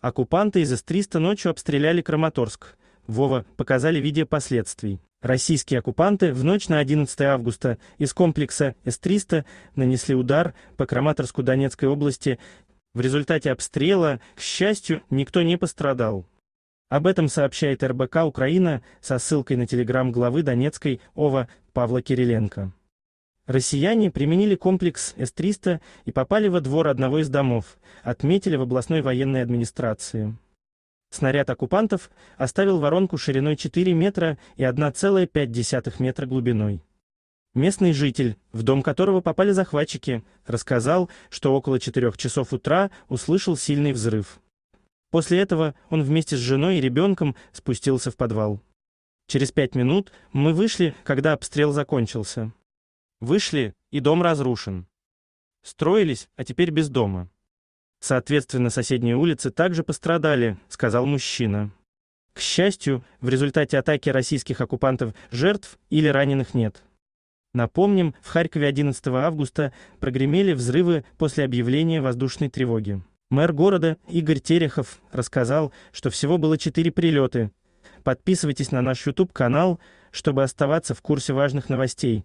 Оккупанты из С-300 ночью обстреляли Краматорск. Вова показали видео последствий. Российские оккупанты в ночь на 11 августа из комплекса С-300 нанесли удар по Краматорску Донецкой области. В результате обстрела, к счастью, никто не пострадал. Об этом сообщает РБК «Украина» со ссылкой на телеграм главы Донецкой ОВА Павла Кириленко. Россияне применили комплекс С-300 и попали во двор одного из домов, отметили в областной военной администрации. Снаряд оккупантов оставил воронку шириной 4 метра и 1,5 метра глубиной. Местный житель, в дом которого попали захватчики, рассказал, что около 4 часов утра услышал сильный взрыв. После этого он вместе с женой и ребенком спустился в подвал. Через пять минут мы вышли, когда обстрел закончился. Вышли, и дом разрушен. Строились, а теперь без дома. Соответственно, соседние улицы также пострадали, сказал мужчина. К счастью, в результате атаки российских оккупантов жертв или раненых нет. Напомним, в Харькове 11 августа прогремели взрывы после объявления воздушной тревоги. Мэр города Игорь Терехов рассказал, что всего было 4 прилеты. Подписывайтесь на наш YouTube-канал, чтобы оставаться в курсе важных новостей.